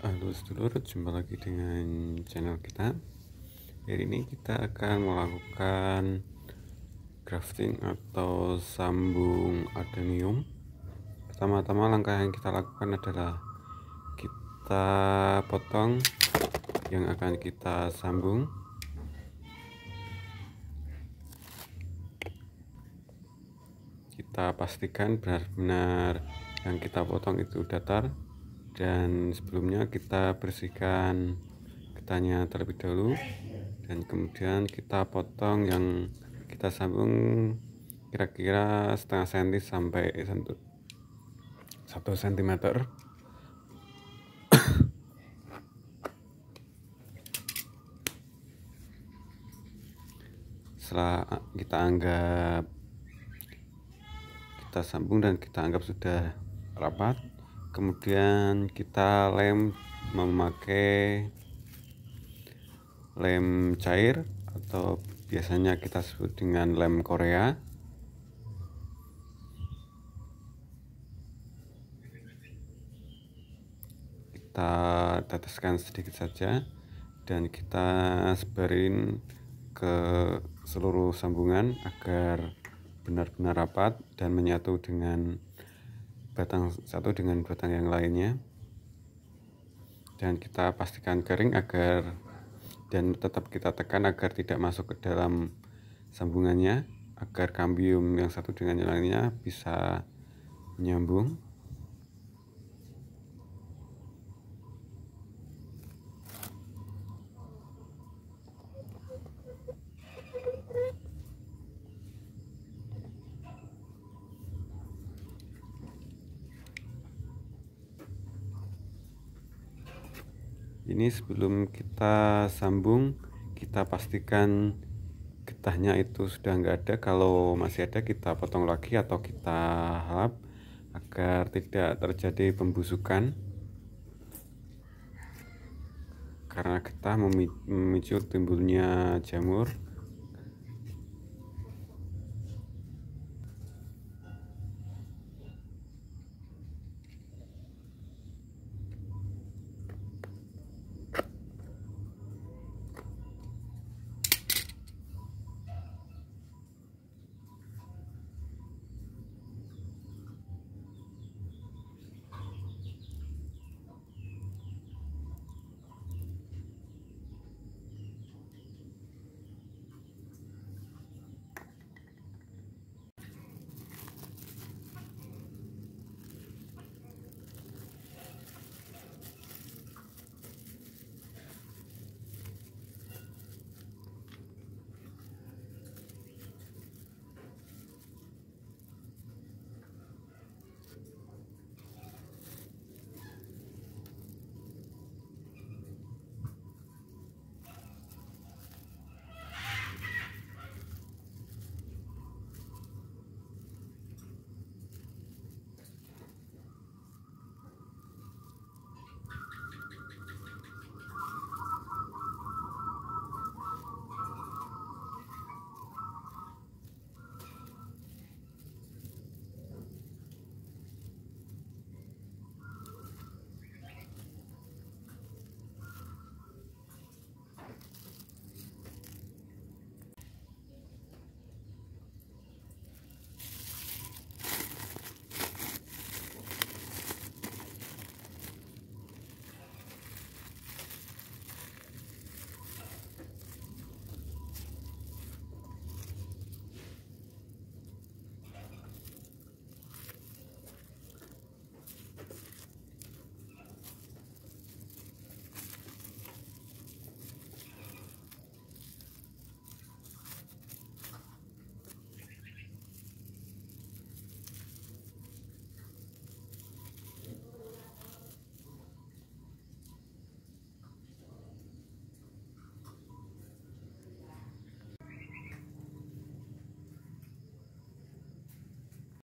Halo sedulur, jumpa lagi dengan channel kita Hari ini kita akan melakukan grafting atau sambung adenium Pertama-tama langkah yang kita lakukan adalah Kita potong yang akan kita sambung Kita pastikan benar-benar yang kita potong itu datar dan sebelumnya kita bersihkan ketannya terlebih dahulu dan kemudian kita potong yang kita sambung kira-kira setengah senti sampai satu, satu sentimeter setelah kita anggap kita sambung dan kita anggap sudah rapat kemudian kita lem memakai lem cair atau biasanya kita sebut dengan lem korea kita teteskan sedikit saja dan kita sebarin ke seluruh sambungan agar benar-benar rapat dan menyatu dengan batang satu dengan batang yang lainnya dan kita pastikan kering agar dan tetap kita tekan agar tidak masuk ke dalam sambungannya agar kambium yang satu dengan yang lainnya bisa nyambung ini sebelum kita sambung kita pastikan getahnya itu sudah enggak ada kalau masih ada kita potong lagi atau kita hap agar tidak terjadi pembusukan karena getah memicu timbulnya jamur